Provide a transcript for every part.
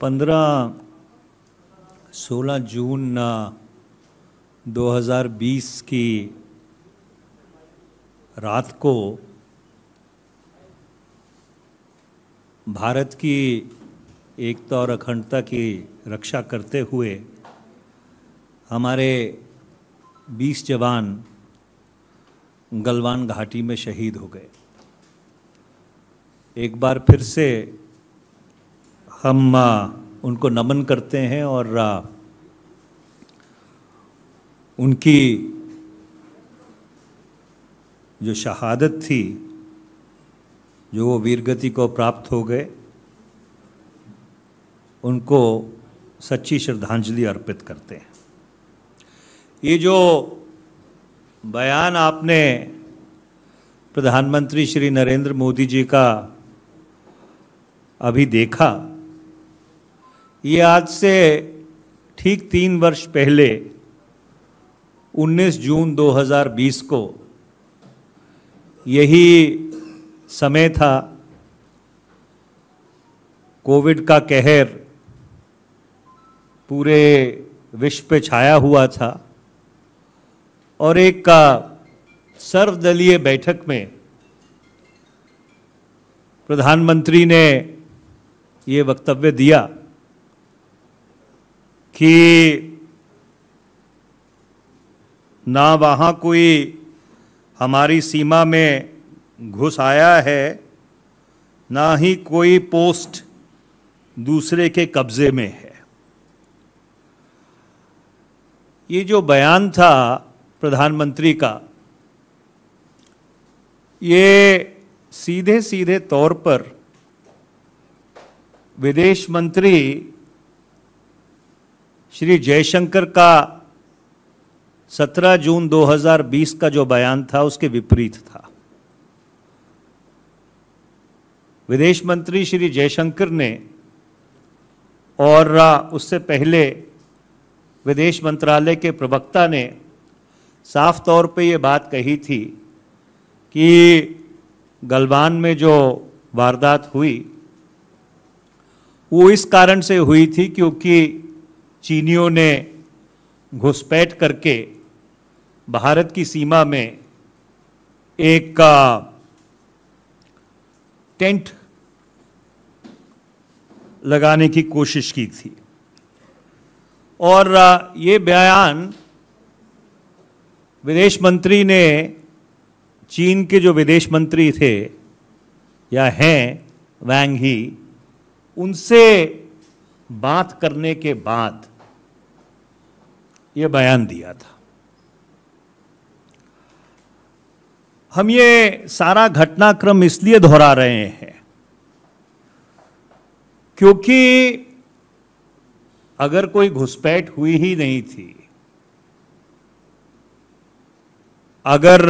पंद्रह सोलह जून दो हज़ार बीस की रात को भारत की एकता और अखंडता की रक्षा करते हुए हमारे बीस जवान गलवान घाटी में शहीद हो गए एक बार फिर से हम उनको नमन करते हैं और उनकी जो शहादत थी जो वो वीरगति को प्राप्त हो गए उनको सच्ची श्रद्धांजलि अर्पित करते हैं ये जो बयान आपने प्रधानमंत्री श्री नरेंद्र मोदी जी का अभी देखा ये आज से ठीक तीन वर्ष पहले 19 जून 2020 को यही समय था कोविड का कहर पूरे विश्व पे छाया हुआ था और एक का सर्वदलीय बैठक में प्रधानमंत्री ने ये वक्तव्य दिया कि ना वहाँ कोई हमारी सीमा में घुस आया है ना ही कोई पोस्ट दूसरे के कब्जे में है ये जो बयान था प्रधानमंत्री का ये सीधे सीधे तौर पर विदेश मंत्री श्री जयशंकर का 17 जून 2020 का जो बयान था उसके विपरीत था विदेश मंत्री श्री जयशंकर ने और उससे पहले विदेश मंत्रालय के प्रवक्ता ने साफ तौर पे ये बात कही थी कि गलवान में जो वारदात हुई वो इस कारण से हुई थी क्योंकि चीनियों ने घुसपैठ करके भारत की सीमा में एक टेंट लगाने की कोशिश की थी और ये बयान विदेश मंत्री ने चीन के जो विदेश मंत्री थे या हैं वैंग ही उनसे बात करने के बाद ये बयान दिया था हम ये सारा घटनाक्रम इसलिए दोहरा रहे हैं क्योंकि अगर कोई घुसपैठ हुई ही नहीं थी अगर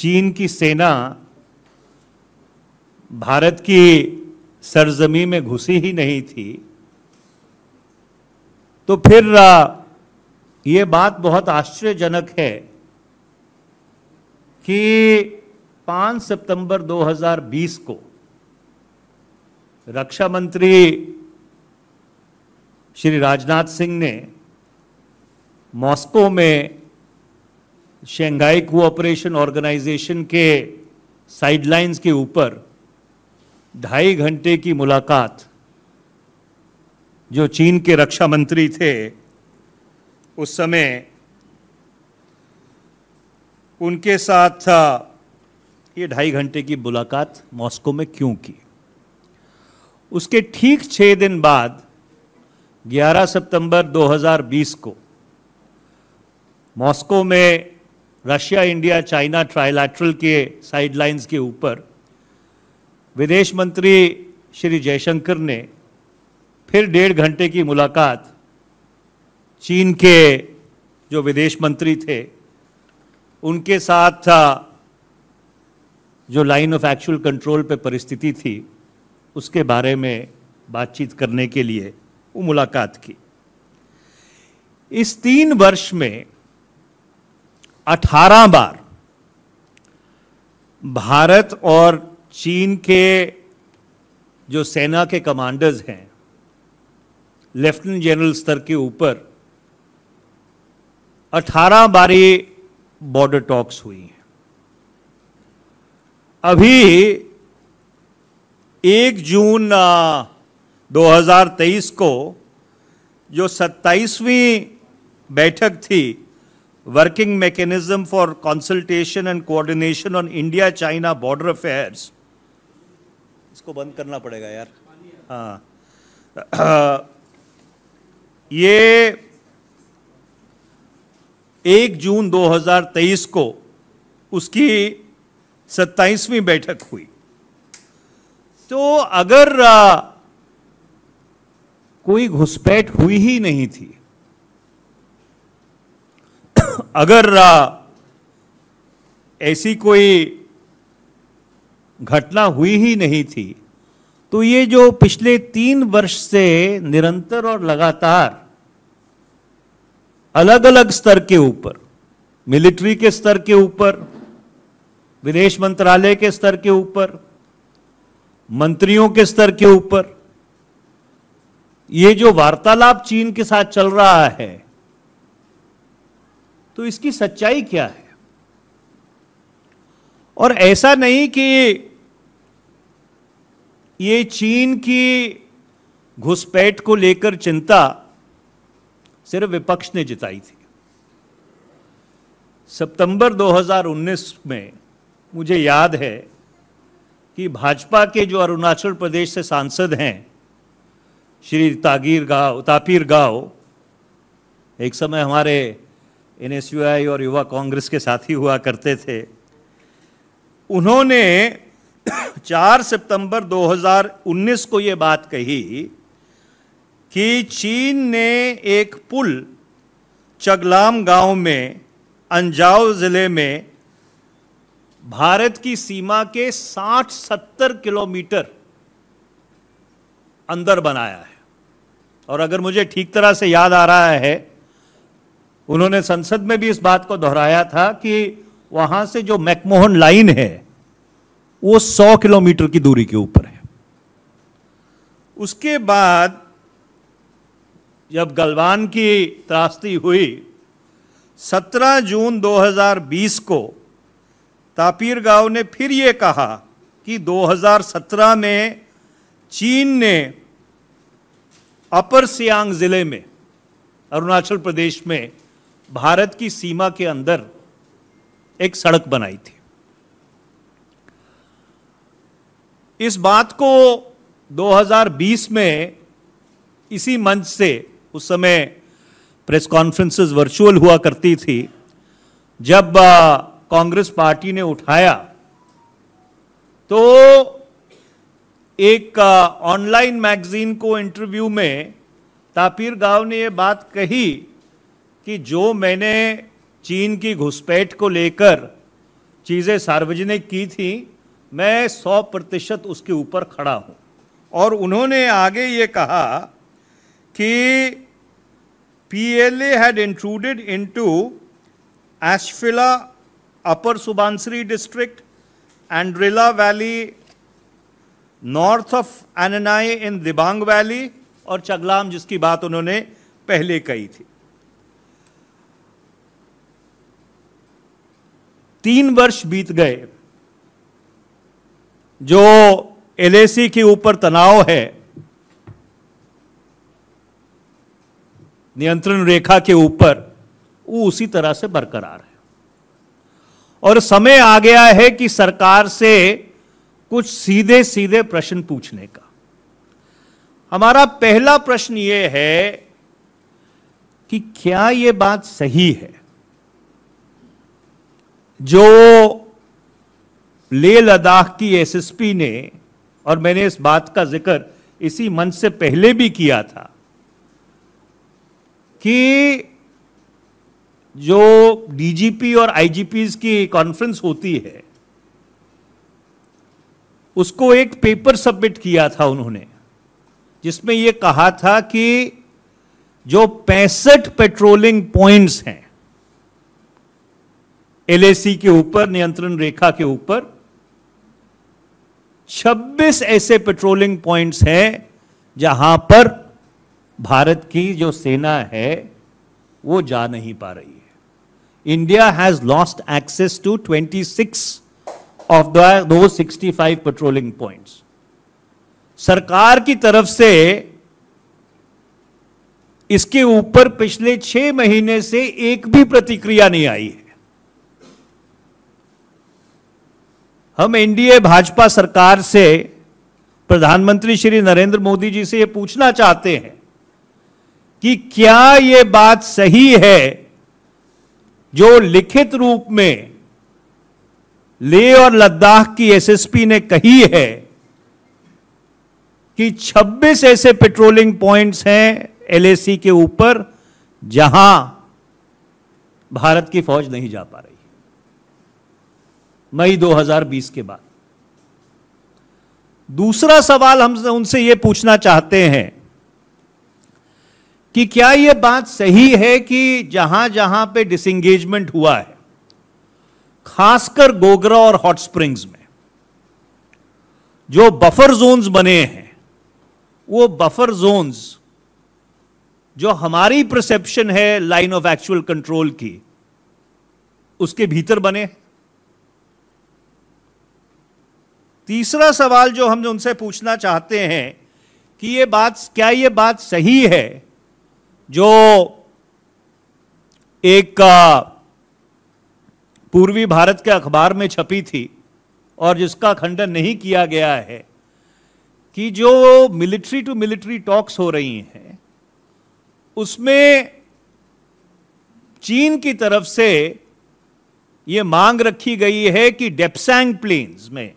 चीन की सेना भारत की सरजमी में घुसी ही नहीं थी तो फिर ये बात बहुत आश्चर्यजनक है कि 5 सितंबर 2020 को रक्षा मंत्री श्री राजनाथ सिंह ने मॉस्को में शंघाई कोऑपरेशन ऑर्गेनाइजेशन के साइडलाइंस के ऊपर ढाई घंटे की मुलाकात जो चीन के रक्षा मंत्री थे उस समय उनके साथ था ये ढाई घंटे की मुलाकात मॉस्को में क्यों की उसके ठीक छः दिन बाद 11 सितंबर 2020 को मॉस्को में रशिया इंडिया चाइना ट्राइलैटरल के साइडलाइंस के ऊपर विदेश मंत्री श्री जयशंकर ने फिर डेढ़ घंटे की मुलाकात चीन के जो विदेश मंत्री थे उनके साथ था जो लाइन ऑफ एक्चुअल कंट्रोल पे परिस्थिति थी उसके बारे में बातचीत करने के लिए वो मुलाकात की इस तीन वर्ष में 18 बार भारत और चीन के जो सेना के कमांडर्स हैं लेफ्टिनेंट जनरल स्तर के ऊपर 18 बारी बॉर्डर टॉक्स हुई हैं अभी एक जून 2023 को जो 27वीं बैठक थी working mechanism for consultation and coordination on India China border affairs इसको बंद करना पड़ेगा यार हाँ ये एक जून 2023 को उसकी सत्ताईसवीं बैठक हुई तो अगर आ, कोई घुसपैठ हुई ही नहीं थी अगर आ, ऐसी कोई घटना हुई ही नहीं थी तो ये जो पिछले तीन वर्ष से निरंतर और लगातार अलग अलग स्तर के ऊपर मिलिट्री के स्तर के ऊपर विदेश मंत्रालय के स्तर के ऊपर मंत्रियों के स्तर के ऊपर ये जो वार्तालाप चीन के साथ चल रहा है तो इसकी सच्चाई क्या है और ऐसा नहीं कि ये चीन की घुसपैठ को लेकर चिंता सिर्फ विपक्ष ने जिताई थी सितंबर 2019 में मुझे याद है कि भाजपा के जो अरुणाचल प्रदेश से सांसद हैं श्री तागीर गांव तापीर गांव एक समय हमारे एन और युवा कांग्रेस के साथी हुआ करते थे उन्होंने 4 सितंबर 2019 को ये बात कही कि चीन ने एक पुल चगलाम गांव में अंजाव ज़िले में भारत की सीमा के 60-70 किलोमीटर अंदर बनाया है और अगर मुझे ठीक तरह से याद आ रहा है उन्होंने संसद में भी इस बात को दोहराया था कि वहां से जो मैकमोहन लाइन है वो 100 किलोमीटर की दूरी के ऊपर है उसके बाद जब गलवान की त्रास्ती हुई 17 जून 2020 को तापीर गांव ने फिर ये कहा कि 2017 में चीन ने अपर सियांग ज़िले में अरुणाचल प्रदेश में भारत की सीमा के अंदर एक सड़क बनाई थी इस बात को 2020 में इसी मंच से उस समय प्रेस कॉन्फ्रेंसेस वर्चुअल हुआ करती थी जब कांग्रेस पार्टी ने उठाया तो एक ऑनलाइन मैगजीन को इंटरव्यू में तापिर गांव ने यह बात कही कि जो मैंने चीन की घुसपैठ को लेकर चीज़ें सार्वजनिक की थी मैं सौ प्रतिशत उसके ऊपर खड़ा हूं और उन्होंने आगे ये कहा कि P L had included into Asaphila upper Subansiri district Andrila valley north of Anini in Dibang valley और चगलाम जिसकी बात उन्होंने पहले कही थी तीन वर्ष बीत गए जो एलएसी के ऊपर तनाव है नियंत्रण रेखा के ऊपर वो उसी तरह से बरकरार है और समय आ गया है कि सरकार से कुछ सीधे सीधे प्रश्न पूछने का हमारा पहला प्रश्न ये है कि क्या ये बात सही है जो ले लद्दाख की एसएसपी ने और मैंने इस बात का जिक्र इसी मंच से पहले भी किया था कि जो डीजीपी और आईजीपी की कॉन्फ्रेंस होती है उसको एक पेपर सबमिट किया था उन्होंने जिसमें यह कहा था कि जो पैंसठ पेट्रोलिंग पॉइंट्स हैं एलएसी के ऊपर नियंत्रण रेखा के ऊपर 26 ऐसे पेट्रोलिंग पॉइंट्स हैं जहां पर भारत की जो सेना है वो जा नहीं पा रही है India has lost access to 26 of the दो 65 पेट्रोलिंग पॉइंट्स सरकार की तरफ से इसके ऊपर पिछले छह महीने से एक भी प्रतिक्रिया नहीं आई है हम एनडीए भाजपा सरकार से प्रधानमंत्री श्री नरेंद्र मोदी जी से ये पूछना चाहते हैं कि क्या ये बात सही है जो लिखित रूप में ले और लद्दाख की एसएसपी ने कही है कि 26 ऐसे पेट्रोलिंग पॉइंट्स हैं एलएसी के ऊपर जहां भारत की फौज नहीं जा पा रही मई 2020 के बाद दूसरा सवाल हम उनसे यह पूछना चाहते हैं कि क्या यह बात सही है कि जहां जहां पे डिसंगेजमेंट हुआ है खासकर गोगरा और हॉट स्प्रिंग्स में जो बफर जोन्स बने हैं वो बफर जोन्स जो हमारी प्रसेप्शन है लाइन ऑफ एक्चुअल कंट्रोल की उसके भीतर बने हैं तीसरा सवाल जो हम उनसे पूछना चाहते हैं कि ये बात क्या ये बात सही है जो एक पूर्वी भारत के अखबार में छपी थी और जिसका खंडन नहीं किया गया है कि जो मिलिट्री टू मिलिट्री टॉक्स हो रही हैं उसमें चीन की तरफ से ये मांग रखी गई है कि डेप्सैंग प्लेन्स में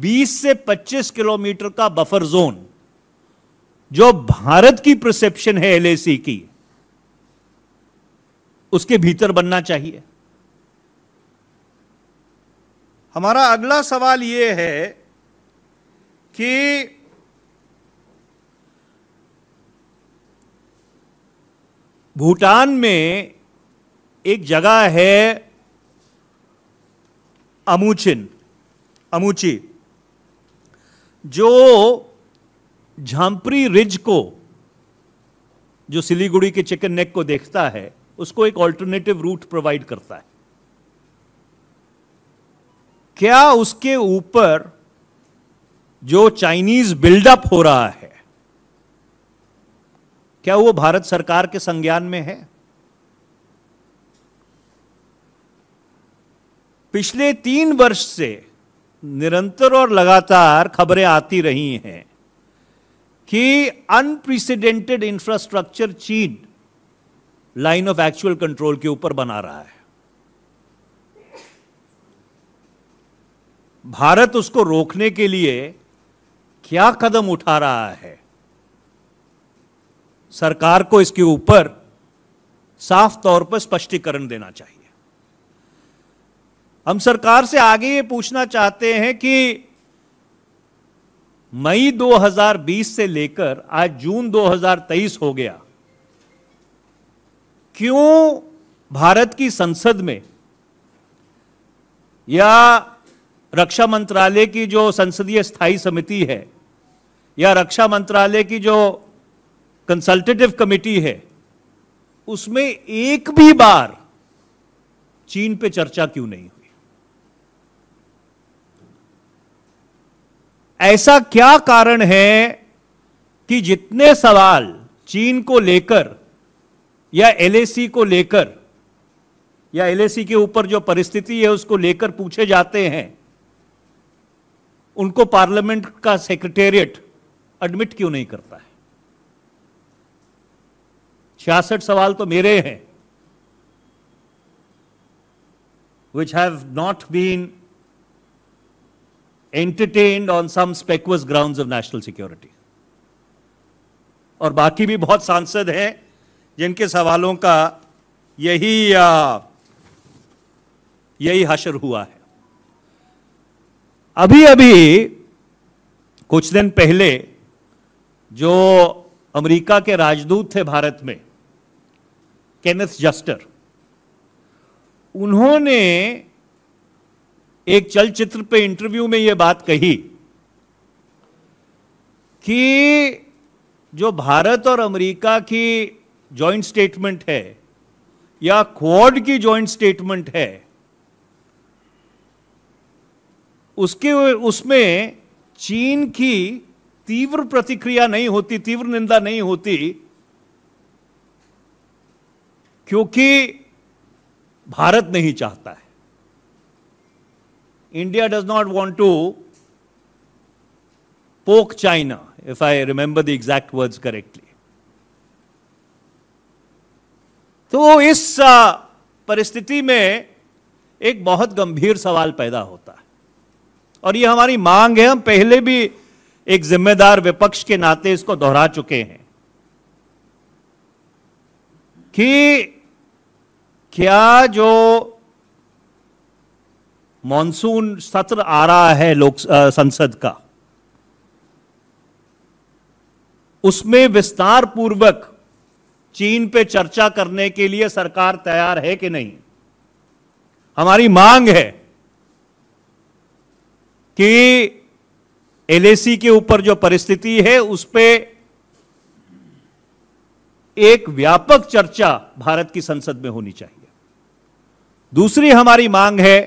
20 से 25 किलोमीटर का बफर जोन जो भारत की प्रसेप्शन है एलएसी की उसके भीतर बनना चाहिए हमारा अगला सवाल यह है कि भूटान में एक जगह है अमूचिन अमूची जो झांपरी रिज को जो सिलीगुड़ी के चिकन नेक को देखता है उसको एक ऑल्टरनेटिव रूट प्रोवाइड करता है क्या उसके ऊपर जो चाइनीज बिल्डअप हो रहा है क्या वो भारत सरकार के संज्ञान में है पिछले तीन वर्ष से निरंतर और लगातार खबरें आती रही हैं कि अनप्रेसिडेंटेड इंफ्रास्ट्रक्चर चीन लाइन ऑफ एक्चुअल कंट्रोल के ऊपर बना रहा है भारत उसको रोकने के लिए क्या कदम उठा रहा है सरकार को इसके ऊपर साफ तौर पर स्पष्टीकरण देना चाहिए हम सरकार से आगे ये पूछना चाहते हैं कि मई 2020 से लेकर आज जून 2023 हो गया क्यों भारत की संसद में या रक्षा मंत्रालय की जो संसदीय स्थायी समिति है या रक्षा मंत्रालय की जो कंसल्टेटिव कमेटी है उसमें एक भी बार चीन पे चर्चा क्यों नहीं हो ऐसा क्या कारण है कि जितने सवाल चीन को लेकर या एलएसी को लेकर या एलएसी के ऊपर जो परिस्थिति है उसको लेकर पूछे जाते हैं उनको पार्लियामेंट का सेक्रेटेरिएट एडमिट क्यों नहीं करता है छियासठ सवाल तो मेरे हैं which have not been entertained on some specuous grounds of national security. और बाकी भी बहुत सांसद हैं जिनके सवालों का यही आ, यही हशर हुआ है अभी अभी कुछ दिन पहले जो अमेरिका के राजदूत थे भारत में केनेथ जस्टर उन्होंने एक चलचित्र पे इंटरव्यू में यह बात कही कि जो भारत और अमेरिका की जॉइंट स्टेटमेंट है या क्वाड की जॉइंट स्टेटमेंट है उसके उसमें चीन की तीव्र प्रतिक्रिया नहीं होती तीव्र निंदा नहीं होती क्योंकि भारत नहीं चाहता है India does not want to poke China, if I remember the exact words correctly. तो इस परिस्थिति में एक बहुत गंभीर सवाल पैदा होता है और ये हमारी मांग है हम पहले भी एक जिम्मेदार विपक्ष के नाते इसको दोहरा चुके हैं कि क्या जो मॉनसून सत्र आ रहा है लोक संसद का उसमें विस्तार पूर्वक चीन पे चर्चा करने के लिए सरकार तैयार है कि नहीं हमारी मांग है कि एलएसी के ऊपर जो परिस्थिति है उस पर एक व्यापक चर्चा भारत की संसद में होनी चाहिए दूसरी हमारी मांग है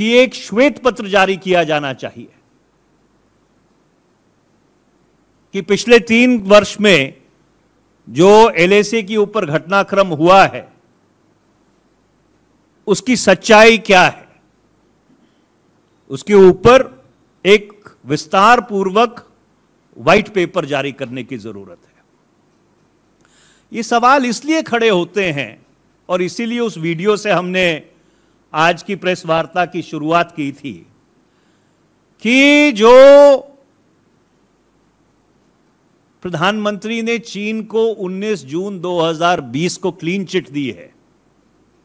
कि एक श्वेत पत्र जारी किया जाना चाहिए कि पिछले तीन वर्ष में जो एलएसी के ऊपर घटनाक्रम हुआ है उसकी सच्चाई क्या है उसके ऊपर एक विस्तार पूर्वक व्हाइट पेपर जारी करने की जरूरत है ये सवाल इसलिए खड़े होते हैं और इसीलिए उस वीडियो से हमने आज की प्रेस वार्ता की शुरुआत की थी कि जो प्रधानमंत्री ने चीन को 19 जून 2020 को क्लीन चिट दी है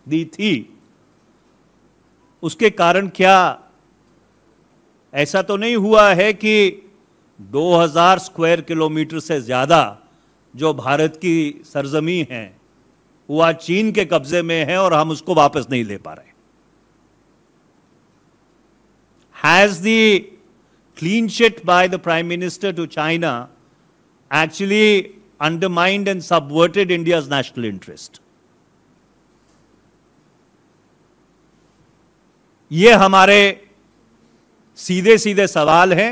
दी थी उसके कारण क्या ऐसा तो नहीं हुआ है कि 2000 स्क्वायर किलोमीटर से ज़्यादा जो भारत की सरजमी है वह चीन के कब्जे में है और हम उसको वापस नहीं ले पा रहे as the clean sheet by the Prime Minister to China actually undermined and subverted India's national interest. ये हमारे सीधे सीधे सवाल हैं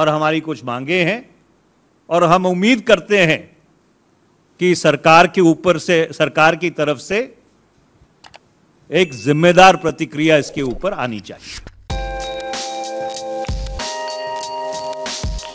और हमारी कुछ मांगे हैं और हम उम्मीद करते हैं कि सरकार के ऊपर से सरकार की तरफ से एक जिम्मेदार प्रतिक्रिया इसके ऊपर आनी चाहिए